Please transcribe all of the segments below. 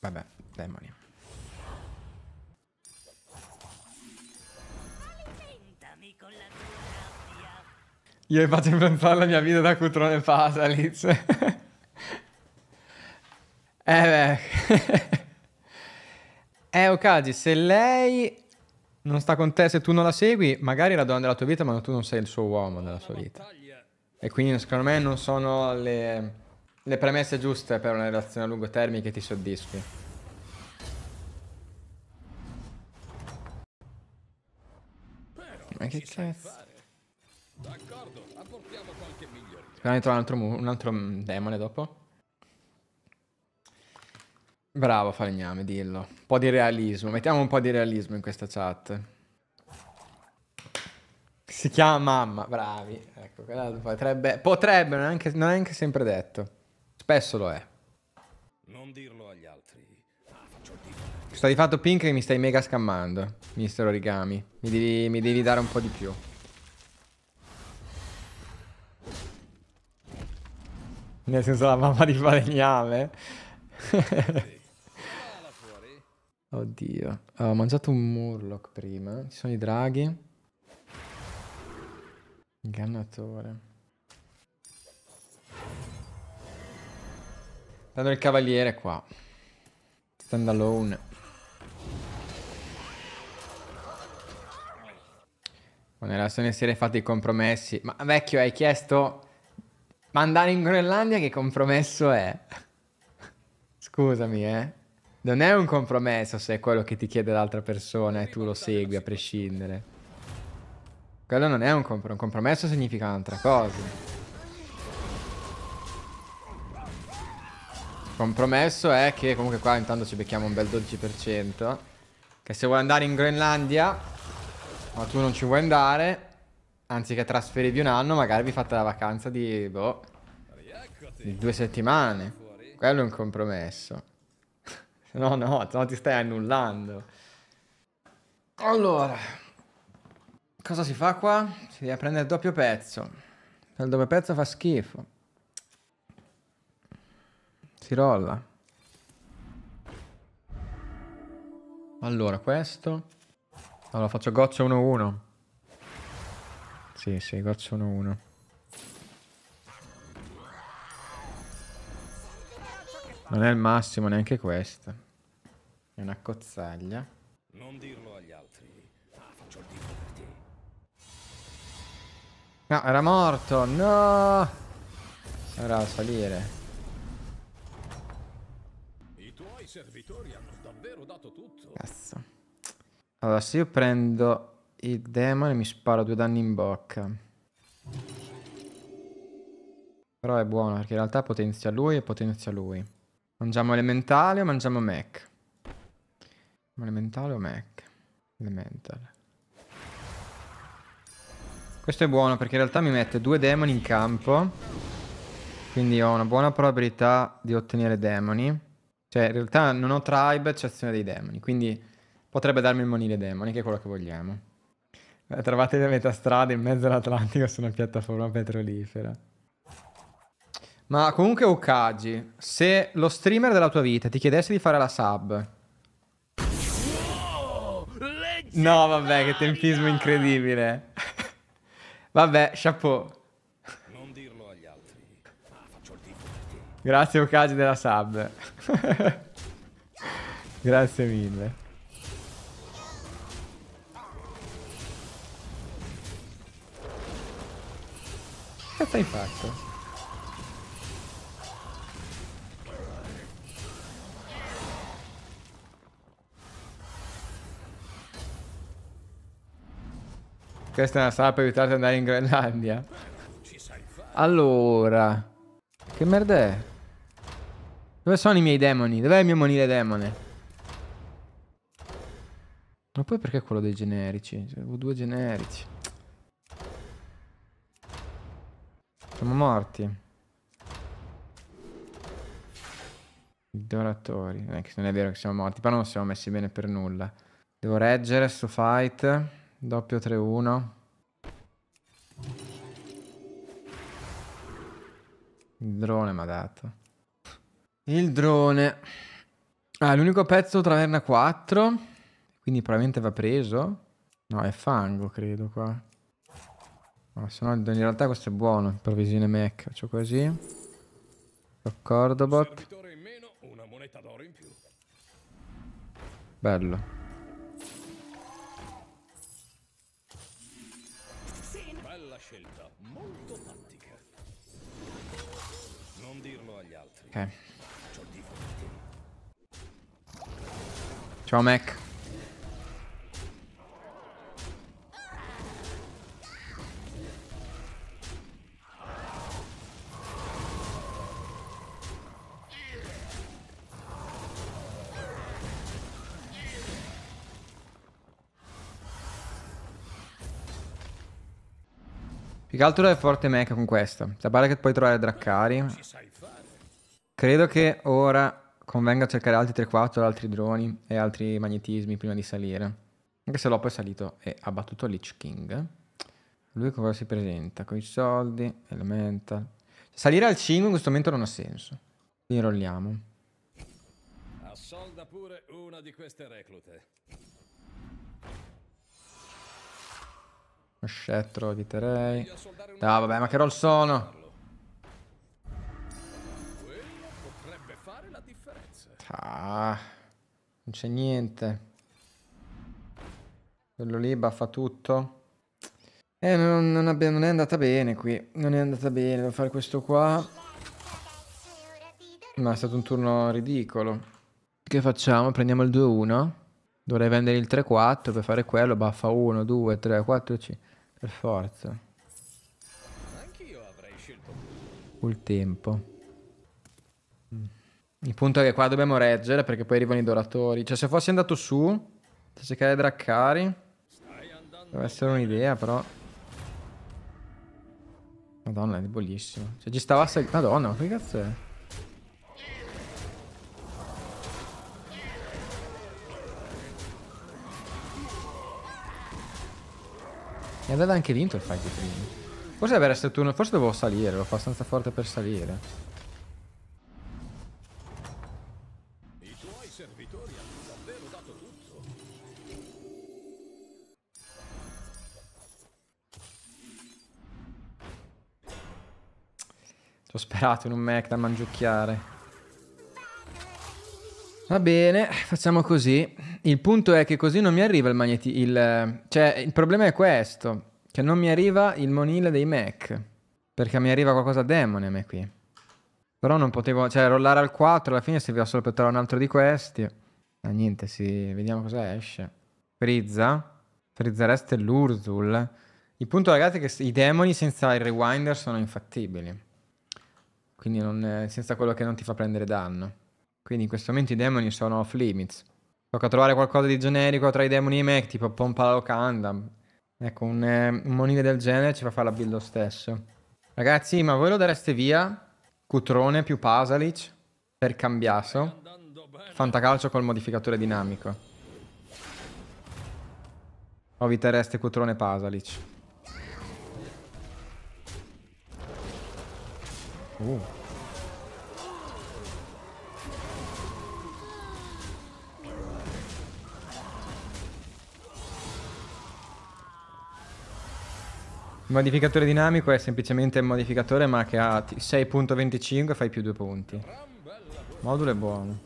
Vabbè, demoni. Io hai fatto influenzare la mia vita da cutrone Pasaliz. eh beh. eh, Okagi, se lei non sta con te, se tu non la segui, magari è la donna della tua vita, ma tu non sei il suo uomo della sua vita. E quindi secondo me non sono le le premesse giuste per una relazione a lungo termine che ti soddisfi. Ma che cazzo? Speriamo di trovare un altro, un altro mm, demone dopo. Bravo Falegname, dillo. Un po' di realismo, mettiamo un po' di realismo in questa chat. Si chiama mamma, bravi. Ecco, potrebbe, potrebbe, non è anche, non è anche sempre detto. Spesso lo è. Non dirlo agli altri. Ah, Sto di fatto pink che mi stai mega scammando, mister origami. Mi devi, mi devi dare un po' di più. Nel senso la mamma di falegname. Oddio. ho mangiato un murloc prima. Ci sono i draghi. Ingannatore. Stando il cavaliere qua. Stand alone. Con la sua essere fatti i compromessi. Ma vecchio, hai chiesto... Ma andare in Groenlandia che compromesso è? Scusami, eh. Non è un compromesso se è quello che ti chiede l'altra persona e tu lo segui a prescindere. Quello non è un compromesso. Un compromesso significa un'altra cosa. Compromesso è che comunque qua intanto ci becchiamo un bel 12%. Che se vuoi andare in Groenlandia, ma tu non ci vuoi andare, anziché trasferirvi un anno, magari vi fate la vacanza di, boh, di due settimane. Quello è un compromesso. no, no, no, ti stai annullando. Allora, cosa si fa qua? Si deve prendere il doppio pezzo. Il doppio pezzo fa schifo. Si rolla. Allora, questo. Allora, faccio goccia 1-1. Sì, sì, goccia 1-1. Non è il massimo neanche questa. È una cozzaglia. Non dirlo agli altri. Ah, faccio il tifo per te. No, era morto. No! a salire. Cazzo. Allora, se io prendo il demone mi sparo due danni in bocca. Però è buono perché in realtà potenzia lui e potenzia lui. Mangiamo elementale o mangiamo mech? Elementale o mech? Elemental. Questo è buono perché in realtà mi mette due demoni in campo. Quindi ho una buona probabilità di ottenere demoni. Cioè, in realtà non ho tribe, eccezione dei demoni, quindi potrebbe darmi il monile demoni, che è quello che vogliamo. Eh, Trovatevi a metà strada in mezzo all'Atlantico su una piattaforma petrolifera. Ma comunque Okagi, se lo streamer della tua vita ti chiedesse di fare la sub... No, vabbè, che tempismo incredibile. vabbè, chapeau. Grazie Okagi della sub. Grazie mille. Che hai fatto? Questa è una sala per aiutarti ad andare in Groenlandia. Allora, che merda è? Dove sono i miei demoni? Dov'è il mio monile demone? Ma poi perché quello dei generici? Avevo cioè, due generici. Siamo morti. Doratori. Eh, non è vero che siamo morti, però non siamo messi bene per nulla. Devo reggere sto fight. Doppio 3-1. Il drone mi ha dato. Il drone. Ah, l'unico pezzo traverna 4. Quindi probabilmente va preso. No, è fango, credo, qua. No, se no, in realtà questo è buono. Provisione mech. Faccio così. D'accordo, bot. Bello. Bella Ok. Ciao Mac. Più che altro è forte mecha con questo. Cioè, Sapare che puoi trovare Draccari. Credo che ora convenga cercare altri 3-4, altri droni e altri magnetismi prima di salire. Anche se l'ho poi salito e ha battuto Lich King. Lui come si presenta? Con i soldi, Elemental. Cioè, salire al 5 in questo momento non ha senso. Quindi rolliamo. Assolda pure una di queste reclute. Scettro, eviterei. No, vabbè, ma che roll sono? Ah, non c'è niente. Quello lì baffa tutto. Eh, non, non, abbia, non, è andata bene qui. Non è andata bene. Devo fare questo qua. Ma è stato un turno ridicolo. Che facciamo? Prendiamo il 2-1. Dovrei vendere il 3-4 per fare quello. Baffa 1, 2, 3, 4, 5. Per forza. Anch'io avrei scelto. Il tempo. Il punto è che qua dobbiamo reggere perché poi arrivano i doratori. Cioè, se fossi andato su, se cercare Draccari, deve essere un'idea, però... Madonna, è debolissimo. Cioè, ci stava... a Madonna, ma che cazzo è? E aveva anche vinto il fight di prima. Forse, stato... uno... Forse dovevo salire, ero abbastanza forte per salire. Ho sperato in un mech da mangiucchiare. Va bene, facciamo così. Il punto è che così non mi arriva il magnetismo. Cioè, il problema è questo. Che non mi arriva il monile dei mech. Perché mi arriva qualcosa demone a me qui. Però non potevo... Cioè, rollare al 4 alla fine serviva solo per trovare un altro di questi. Ma niente, sì, vediamo cosa esce. Frizza. Frizzereste l'Urzul Il punto, ragazzi, è che i demoni senza il rewinder sono infattibili quindi non, senza quello che non ti fa prendere danno. Quindi in questo momento i demoni sono off limits. Tocca trovare qualcosa di generico tra i demoni e i mech, tipo pompa la locanda. Ecco, un, eh, un monile del genere ci fa fare la build lo stesso. Ragazzi, ma voi lo dareste via? Cutrone più Pasalic per cambiasso. Fantacalcio col modificatore dinamico. O vi terreste Cutrone Pasalic? Uh. Il modificatore dinamico è semplicemente il modificatore ma che ha 6.25 e fai più 2 punti. Modulo è buono.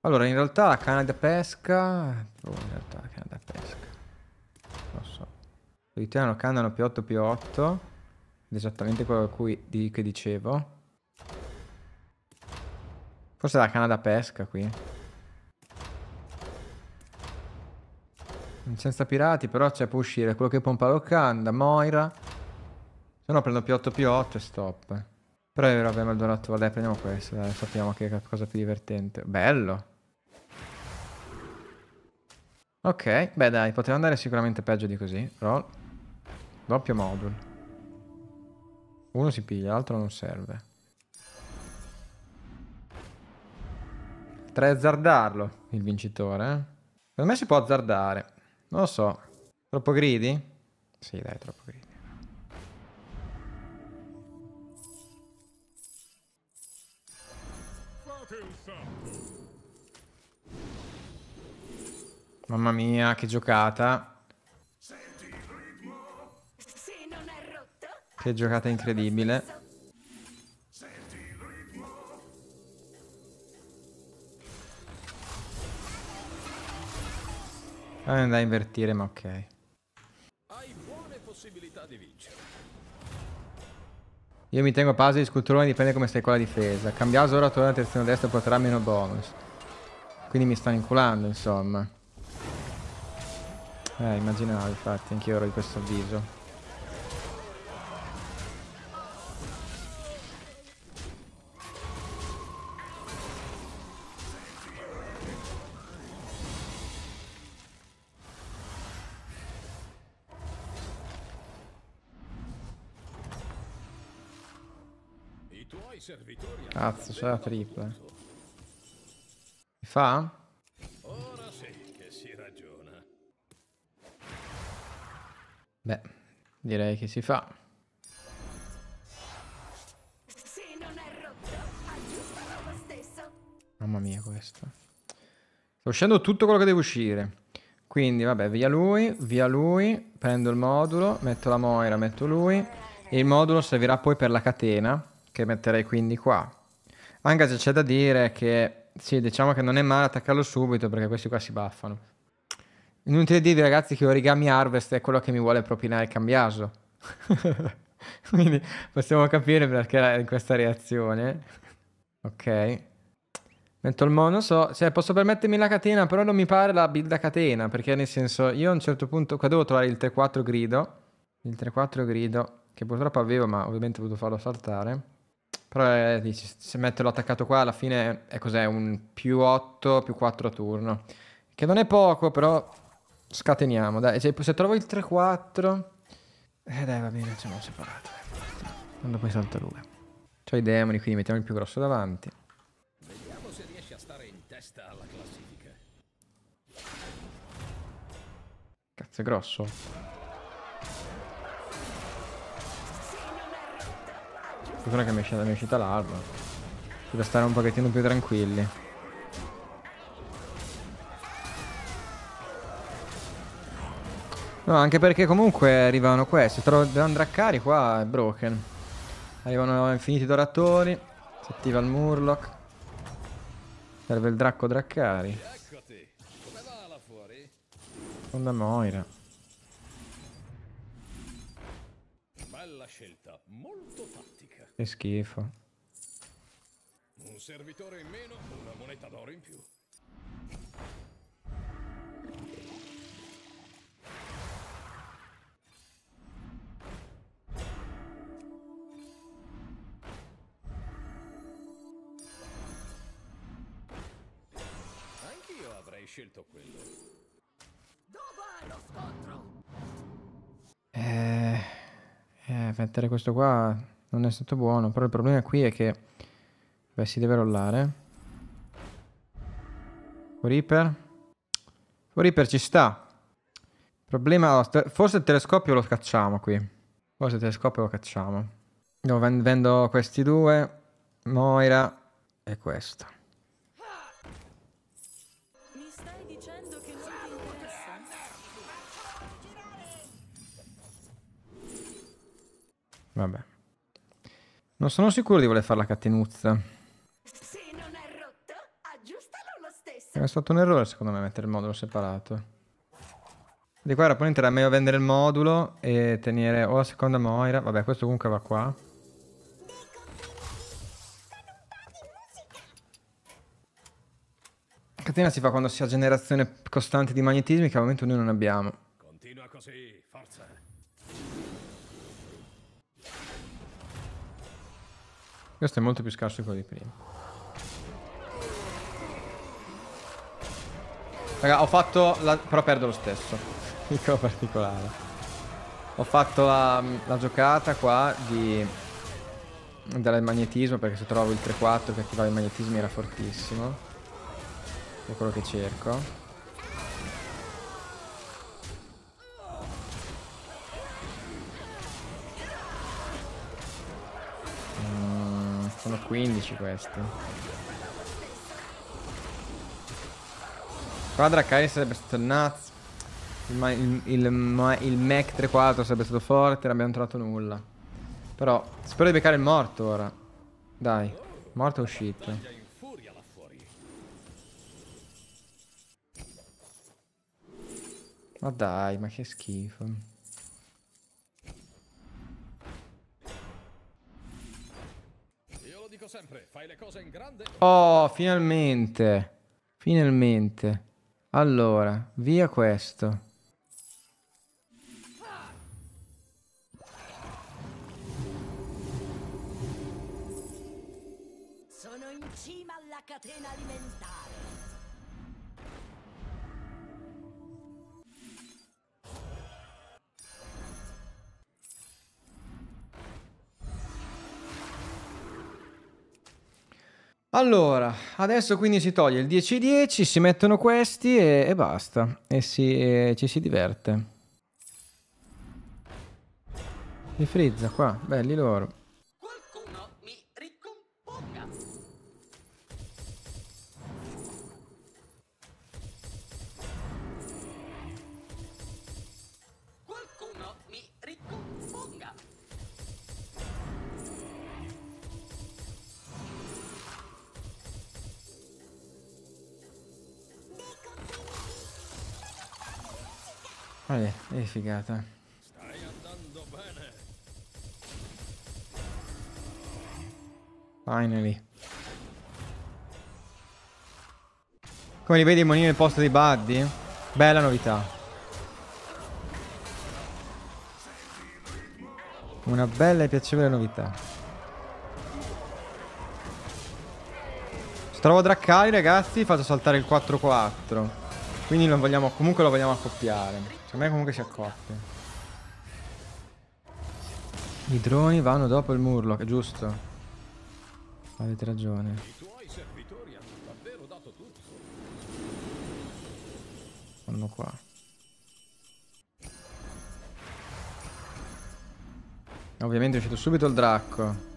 Allora, in realtà canna da pesca... Oh, in realtà canna da pesca. Lo so. Litiano canano più 8 più 8. Esattamente quello cui, di, che dicevo. Forse la canna da pesca qui. Senza pirati, però c'è può uscire quello che pompa l'Ocanda, Moira. Se no prendo più 8 più 8 e stop. Però abbiamo il Maldonato, vabbè, prendiamo questo, dai, sappiamo che è la cosa più divertente. Bello. Ok, beh dai, poteva andare sicuramente peggio di così. Roll. Doppio module. Uno si piglia, l'altro non serve. Potrei azzardarlo, il vincitore, eh. Secondo me si può azzardare. Non lo so. Troppo gridi? Sì, dai, troppo gridi. Mamma mia, che giocata. Che giocata incredibile. Andai ah, a invertire, ma ok. Hai buone possibilità di vincere. Io mi tengo a base di sculturone, dipende come stai con la difesa. Cambiato ora torna a terzino destro porterà meno bonus. Quindi mi stanno inculando, insomma. Eh, immaginavo, infatti, anch'io ero di questo avviso. la creep. Mi fa? Ora sì che si ragiona. Beh, direi che si fa. Se non è rotto, stesso. Mamma mia questo. Sta uscendo tutto quello che deve uscire. Quindi vabbè, via lui, via lui, prendo il modulo, metto la Moira, metto lui. E il modulo servirà poi per la catena, che metterei quindi qua. Anche se c'è da dire che sì, diciamo che non è male attaccarlo subito perché questi qua si baffano. Inutile dirvi ragazzi che Origami Harvest è quello che mi vuole propinare il cambiaso. Quindi possiamo capire perché è questa reazione. Ok. Metto il mono, so, cioè posso permettermi la catena, però non mi pare la build a catena, perché nel senso io a un certo punto, qua devo trovare il 3-4 grido, il 3-4 grido, che purtroppo avevo ma ovviamente ho dovuto farlo saltare. Però è, eh, se metterlo attaccato qua alla fine è cos'è? Un più 8 più 4 a turno. Che non è poco, però scateniamo. Dai, se, se trovo il 3-4... Eh dai, va bene, ce l'ho separato. Quando poi salta lui. C'ho i demoni, quindi mettiamo il più grosso davanti. Vediamo se riesci a stare in testa alla classifica. Cazzo, è grosso. Fortuna che mi è uscita, mi è uscita l'arma. Per stare un pochettino più tranquilli. No, anche perché comunque arrivano questi. Tra Andraccari qua è broken. Arrivano infiniti doratori. Si attiva il Murloc. Serve il Dracco Draccari. Onda Moira. Che schifo. Un servitore in meno, una moneta d'oro in più. Anch'io avrei scelto quello. Dov'è lo scontro? Eh, eh, mettere questo qua non è stato buono, però il problema qui è che... Beh, si deve rollare. Reaper. Reaper ci sta. Problema... Oh, forse il telescopio lo cacciamo qui. Forse il telescopio lo cacciamo. No, vendo questi due. Moira e questo. Vabbè. Non sono sicuro di voler fare la catenuzza. Se non è rotto, aggiustalo lo stesso. È stato un errore secondo me mettere il modulo separato. Di qua rapponente era meglio vendere il modulo e tenere o la seconda Moira. Vabbè, questo comunque va qua. Catena si fa quando si ha generazione costante di magnetismi che al momento noi non abbiamo. Continua così, forza. Questo è molto più scarso di quello di prima. Raga, ho fatto la... Però perdo lo stesso. Piccolo particolare. Ho fatto la, la giocata qua di... Del magnetismo, perché se trovo il 3-4 che attivava i magnetismi era fortissimo. È quello che cerco. Sono 15 questi. Squadra Kairi sarebbe stato Naz. Il, il, il, il Mac 3-4 sarebbe stato forte, non abbiamo trovato nulla. Però spero di beccare il morto ora. Dai, morto è uscito. Ma dai, ma che schifo. dico sempre, fai le cose in grande. Oh, finalmente. Finalmente. Allora, via questo. Sono in cima alla catena alimentare. Allora, adesso quindi si toglie il 10-10, si mettono questi e, e basta. E, si, e, ci si diverte. Li frizza qua, belli loro. E eh, figata. Stai andando bene. Finally. Come li vedi monini nel posto di Buddy? Bella novità. Una bella e piacevole novità. Se trovo Draccali ragazzi faccio saltare il 4-4. Quindi lo vogliamo, comunque lo vogliamo accoppiare. Secondo me comunque si accoppia. I droni vanno dopo il murloc, giusto. Avete ragione. Vanno qua. Ovviamente è uscito subito il Dracco.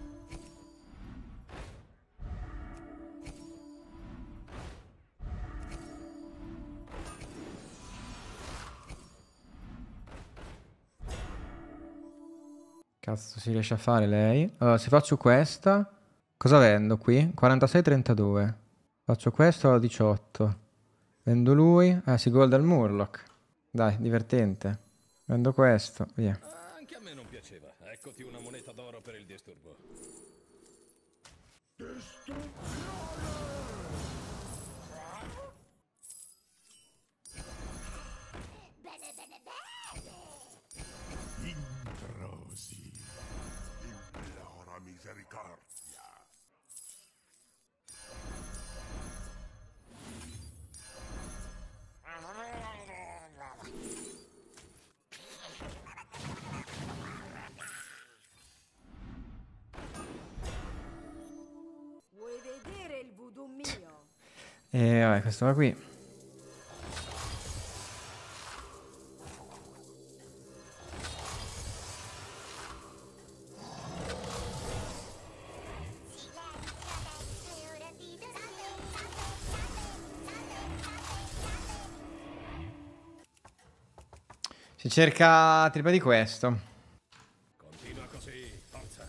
Cazzo si riesce a fare lei? Allora se faccio questa, cosa vendo qui? 46-32. Faccio questo a 18. Vendo lui. Ah, si gol dal Murloc. Dai, divertente. Vendo questo, via. Ah, anche a me non piaceva. Eccoti una moneta d'oro per il disturbo. Distruzione! misericordia. Vuoi vedere il voodoo mio? E eh, vabbè, questo va qui. cerca tripa di questo. Continua così, forza.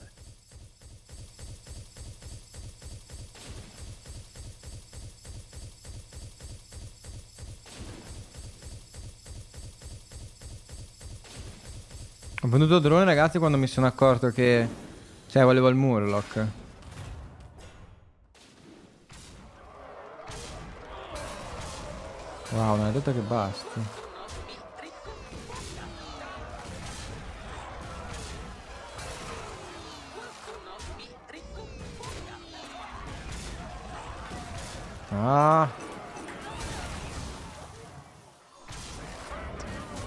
Ho venduto drone ragazzi quando mi sono accorto che... Cioè volevo il Murloc. Wow, non ha detto che basta.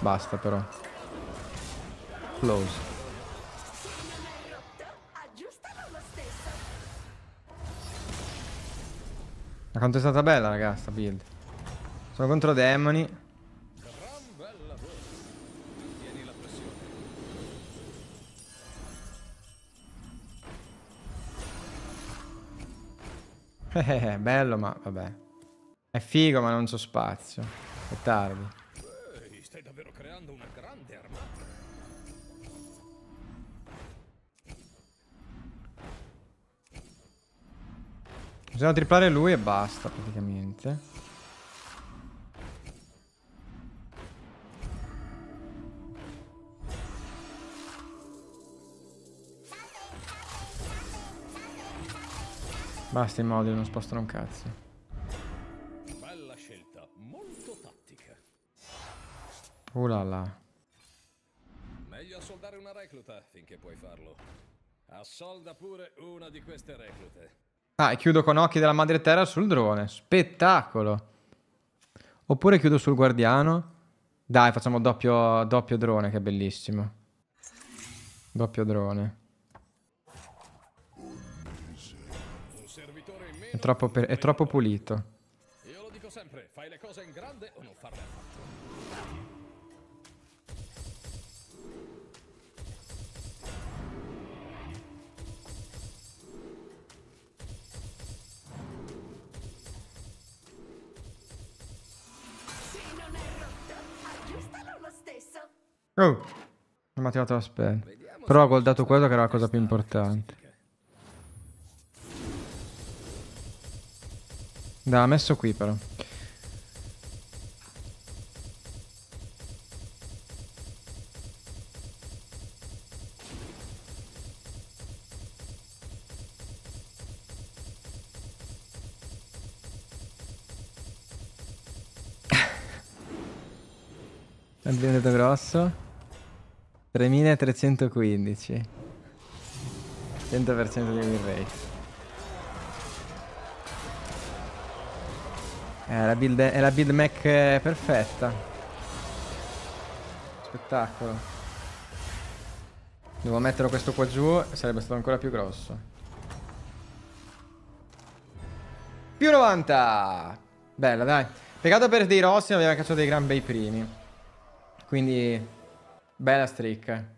Basta però. Close. Ma quanto è stata bella, ragazzi, sta build. Sono contro demoni. Eh, eh, bello, ma vabbè. È figo, ma non so spazio. È tardi. Stai davvero creando una grande armata. Bisogna triplare lui e basta, praticamente. Basta i moduli, non spostano un cazzo. Bella scelta, molto tattica. Uh Meglio assoldare una recluta finché puoi farlo. Assolda pure una di queste reclute. Ah, e chiudo con occhi della madre terra sul drone. Spettacolo. Oppure chiudo sul guardiano. Dai, facciamo doppio, doppio drone, che è bellissimo. Doppio drone. È troppo, per... è troppo pulito. Io lo dico sempre, fai le cose in grande o non farle affatto. Ah, oh, ho maturato la spell. Però col dato quello che era la cosa più importante. L'ha messo qui però. Azienda grosso 3315 100% di win rate È eh, la build, è la build mech eh, perfetta. Spettacolo. Devo mettere questo qua giù, sarebbe stato ancora più grosso. Più 90! Bella, dai. Peccato per dei rossi, non abbiamo cacciato dei gran bei primi. Quindi, bella streak.